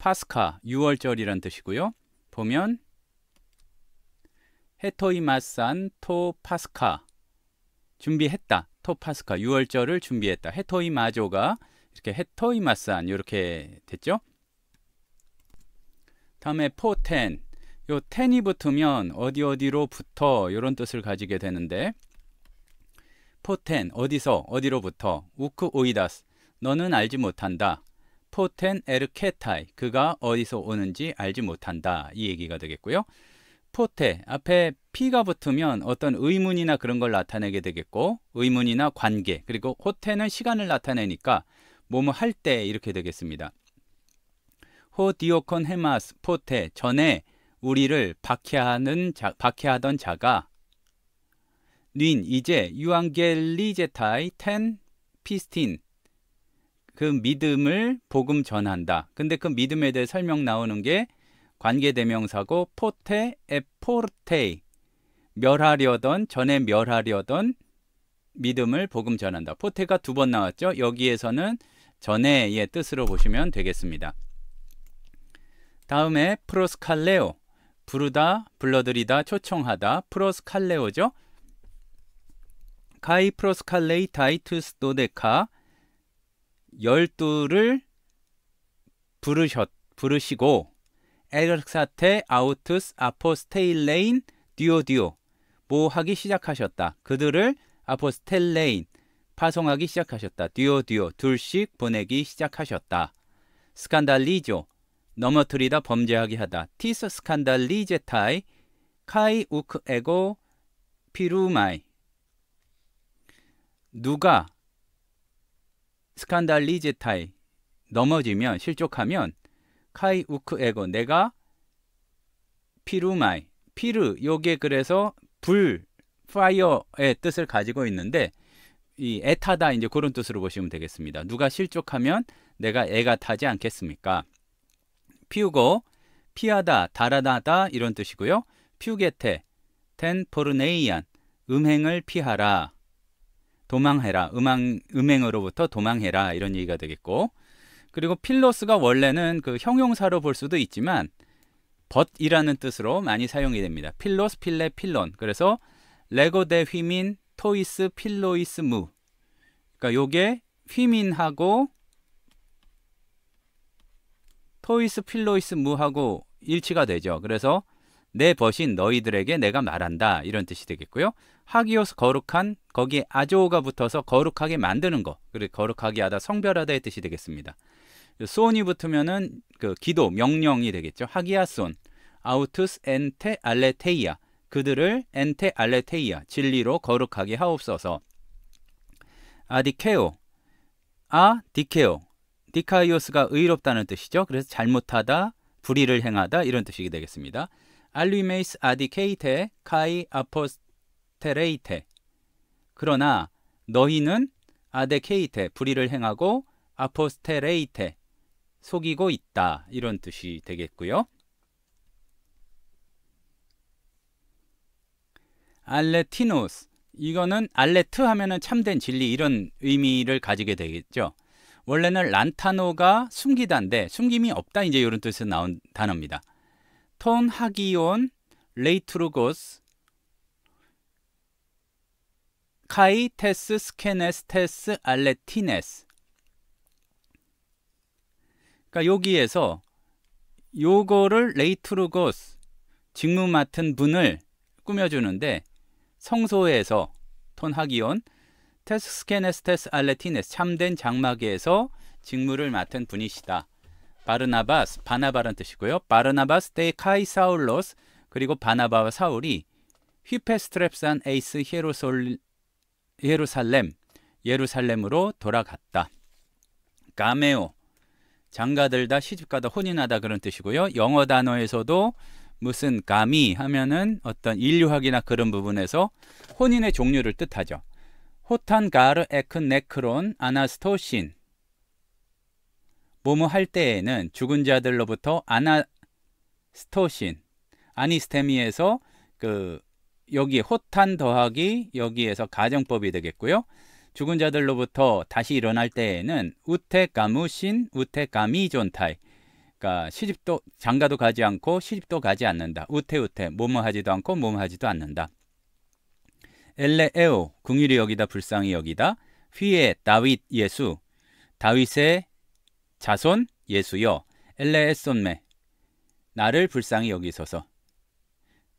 파스카, 유월절이란 뜻이고요. 보면 헤토이마산 토 파스카 준비했다. 토 파스카 유월절을 준비했다. 헤토이마조가 이렇게 헤토이마산 이렇게 됐죠. 다음에 포텐 요 텐이 붙으면 어디 어디로 붙어 이런 뜻을 가지게 되는데 포텐 어디서 어디로부터 우크 오이다스 너는 알지 못한다 포텐 에르케타이 그가 어디서 오는지 알지 못한다 이 얘기가 되겠고요. 포테 앞에 피가 붙으면 어떤 의문이나 그런 걸 나타내게 되겠고 의문이나 관계 그리고 호테는 시간을 나타내니까 뭐뭐 할 때 이렇게 되겠습니다. 호 디오콘 헤마스 포테 전에 우리를 박해하는 자, 박해하던 자가 닌 이제 유앙겔리제타이 텐 피스틴 그 믿음을 복음 전한다. 근데 그 믿음에 대해 설명 나오는 게 관계 대명사고 포테 에 포르테이 멸하려던 전에 멸하려던 믿음을 복음 전한다. 포테가 두 번 나왔죠. 여기에서는 전에의 뜻으로 보시면 되겠습니다. 다음에 프로스칼레오 부르다 불러들이다 초청하다 프로스칼레오죠. 카이 프로스칼레이 타이투스 도데카 열두를 부르셨 부르시고 엘사테 아우투스 아포스테일레인 듀오디오 모하기 뭐 시작하셨다. 그들을 아포스텔레인 파송하기 시작하셨다. 듀오디오 둘씩 보내기 시작하셨다. 스칸달리조 넘어뜨리다 범죄하게 하다. 티스 스칸달리제타이 카이 우크 에고 피루마이 누가 스칸달리제타이 넘어지면 실족하면 카이 우크에고 내가 피루마이 피르 요게 그래서 불 파이어의 뜻을 가지고 있는데 이에타다 이제 그런 뜻으로 보시면 되겠습니다. 누가 실족하면 내가 애가 타지 않겠습니까? 피우고 피하다 달아나다 이런 뜻이고요. 피우게테 텐 포르네이안 음행을 피하라 도망해라. 음항, 음행으로부터 도망해라. 이런 얘기가 되겠고. 그리고 필로스가 원래는 그 형용사로 볼 수도 있지만 벗이라는 뜻으로 많이 사용이 됩니다. 필로스, 필레, 필론. 그래서 레고 대 휘민, 토이스, 필로이스, 무. 그러니까 요게 휘민하고 토이스, 필로이스, 무하고 일치가 되죠. 그래서 내 벗인 너희들에게 내가 말한다 이런 뜻이 되겠고요. 하기오스 거룩한 거기에 아조가 붙어서 거룩하게 만드는 거. 그리고 거룩하게 하다 성별하다의 뜻이 되겠습니다. 소온이 붙으면은 그 기도 명령이 되겠죠. 하기아손 아우투스 엔테 알레테이아 그들을 엔테 알레테이아 진리로 거룩하게 하옵소서. 아디케오 아 디케오 디카이오스가 의롭다는 뜻이죠. 그래서 잘못하다 불의를 행하다 이런 뜻이 되겠습니다. 알리메이스 아디케이테 카이 아포스 테레이테. 그러나 너희는 아데케이테 불의를 행하고 아포스테레이테 속이고 있다 이런 뜻이 되겠고요. 알레티노스 이거는 알레트 하면은 참된 진리 이런 의미를 가지게 되겠죠. 원래는 란타노가 숨기다인데 숨김이 없다 이제 이런 뜻에서 나온 단어입니다. 톤 하기온 레이트루고스 카이테스 스케네스테스 알레티네스 그러니까 여기에서 요거를 레이트루고스 직무 맡은 분을 꾸며주는데 성소에서 톤하기온 테스스케네스테스 알레티네스 참된 장막에서 직무를 맡은 분이시다. 바르나바스 바나바란 뜻이고요. 바르나바스 데 카이 사울로스 그리고 바나바와 사울이 휘페스트랩산 에이스 히에로솔 예루살렘, 예루살렘으로 돌아갔다. 까메오, 장가들다, 시집가다, 혼인하다 그런 뜻이고요. 영어 단어에서도 무슨 감이 하면은 어떤 인류학이나 그런 부분에서 혼인의 종류를 뜻하죠. 호탄 가르 에큰 네크론 아나스토신 모모 할 때에는 죽은 자들로부터 아나스토신 아니스테미에서 그 여기에 호탄 더하기 여기에서 가정법이 되겠고요. 죽은 자들로부터 다시 일어날 때에는 우태가무신우태가미존타이 그러니까 시집도 장가도 가지 않고 시집도 가지 않는다. 우태우태 몸을 하지도 않고 몸을 하지도 않는다. 엘레에오 궁일이 여기다 불쌍히 여기다 휘에 다윗 예수 다윗의 자손 예수여 엘레에손메 나를 불쌍히 여기소서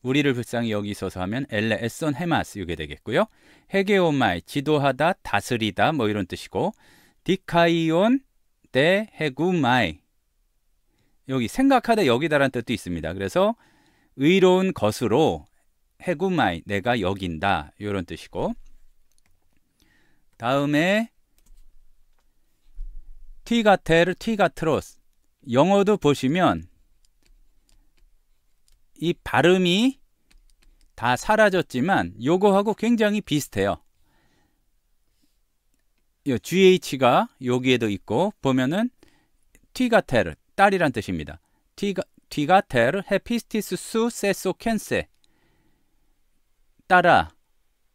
우리를 불쌍히 여기소서 하면 엘레 에손 헤마스 이게 되겠고요. 헤게오마이 지도하다 다스리다 뭐 이런 뜻이고 디카이온 데 헤구마이 여기 생각하다 여기다라는 뜻도 있습니다. 그래서 의로운 것으로 헤구마이 내가 여긴다 이런 뜻이고 다음에 티가테르티가트로스 영어도 보시면 이 발음이 다 사라졌지만 요거하고 굉장히 비슷해요. 요 GH가 여기에도 있고 보면은 티가테르 딸이란 뜻입니다. 티가 튀가테르 헤피스티스 수 세소 켄세 따라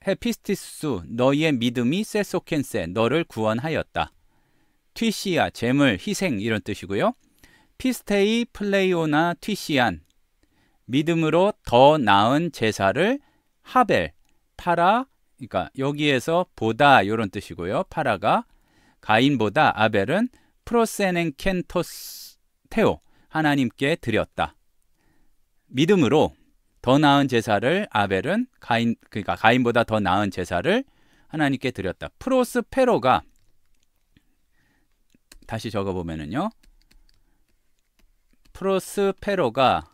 헤피스티스 너희의 믿음이 세소 켄세 너를 구원하였다. 튀시아 재물 희생 이런 뜻이고요. 피스테이 플레이오나 튀시안 믿음으로 더 나은 제사를 하벨 파라 그러니까 여기에서 보다 이런 뜻이고요. 파라가 가인보다 아벨은 프로세넨 켄토스 테오 하나님께 드렸다. 믿음으로 더 나은 제사를 아벨은 가인 그러니까 가인보다 더 나은 제사를 하나님께 드렸다. 프로스페로가 다시 적어 보면은요. 프로스페로가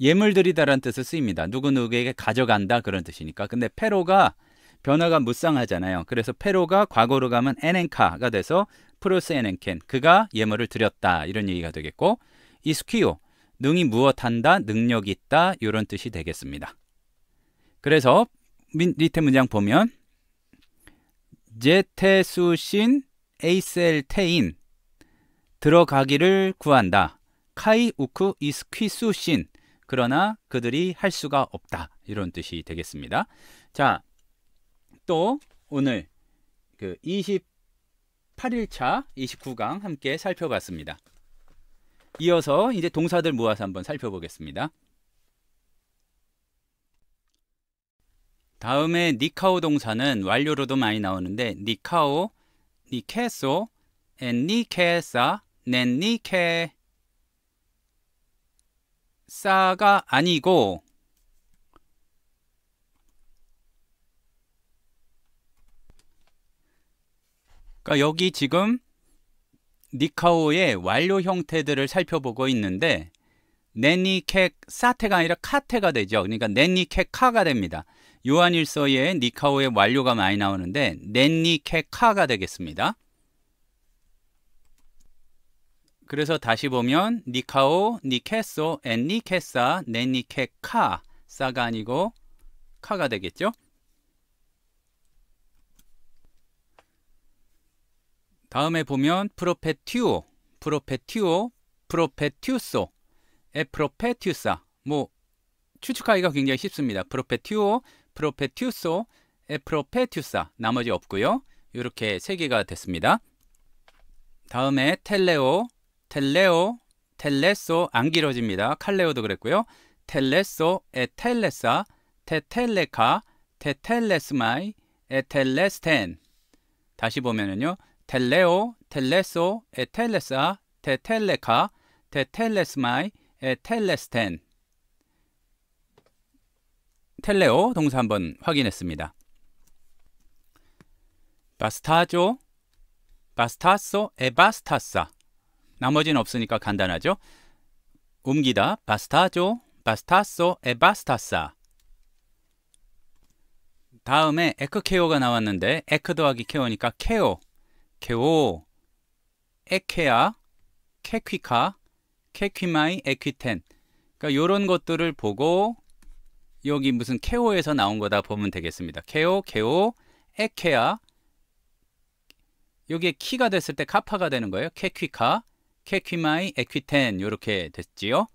예물들이다라는 뜻을 쓰입니다. 누구누구에게 가져간다 그런 뜻이니까. 근데 페로가 변화가 무쌍하잖아요. 그래서 페로가 과거로 가면 에넨카가 돼서 프로스 에넨켄 그가 예물을 드렸다 이런 얘기가 되겠고 이스키오 능이 무엇한다 능력이 있다 이런 뜻이 되겠습니다. 그래서 밑에 문장 보면 제테수신 에이셀테인 들어가기를 구한다. 카이 우크 이스퀴수신 그러나 그들이 할 수가 없다. 이런 뜻이 되겠습니다. 자, 또 오늘 그 28일차 29강 함께 살펴봤습니다. 이어서 이제 동사들 모아서 한번 살펴보겠습니다. 다음에 니카오 동사는 완료로도 많이 나오는데 니카오, 니케소, 엔 니케사, 낸 니케 싸가 아니고 그러니까 여기 지금 니카오의 완료 형태들을 살펴보고 있는데 네니캑 사테가 아니라 카테가 되죠. 그러니까 네니캑 카가 됩니다. 요한일서에 니카오의 완료가 많이 나오는데 네니캑 카가 되겠습니다. 그래서 다시 보면 니카오, 니케소, 엔니케사, 네니케카 싸가 아니고 카가 되겠죠? 다음에 보면 프로페티오, 프로페티오, 프로페티우소, 에프로페티우사 뭐 추측하기가 굉장히 쉽습니다. 프로페티오, 프로페티우소, 에프로페티우사 나머지 없고요. 이렇게 세 개가 됐습니다. 다음에 텔레오, 텔레오, 텔레소 안 길어집니다. 칼레오도 그랬고요. 텔레소, 에텔레사, 테텔레카, 테텔레스마이, 에텔레스텐. 다시 보면은요. 텔레오, 텔레소, 에텔레사, 테텔레카, 테텔레스마이, 에텔레스텐. 텔레오 동사 한번 확인했습니다. 바스타조, 바스타소, 에바스타사. 나머지는 없으니까 간단하죠. 옮기다 바스타조, 바스타소, 에바스타사 다음에 에크케오가 나왔는데 에크 더하기 케오니까 케오, 케오, 에케아, 케퀴카, 케퀴마이, 에퀴텐 그러니까 요런 것들을 보고 여기 무슨 케오에서 나온 거다 보면 되겠습니다. 케오, 케오, 에케아 여기에 키가 됐을 때 카파가 되는 거예요. 케퀴카, 케퀴마이 에퀴텐 이렇게 됐지요.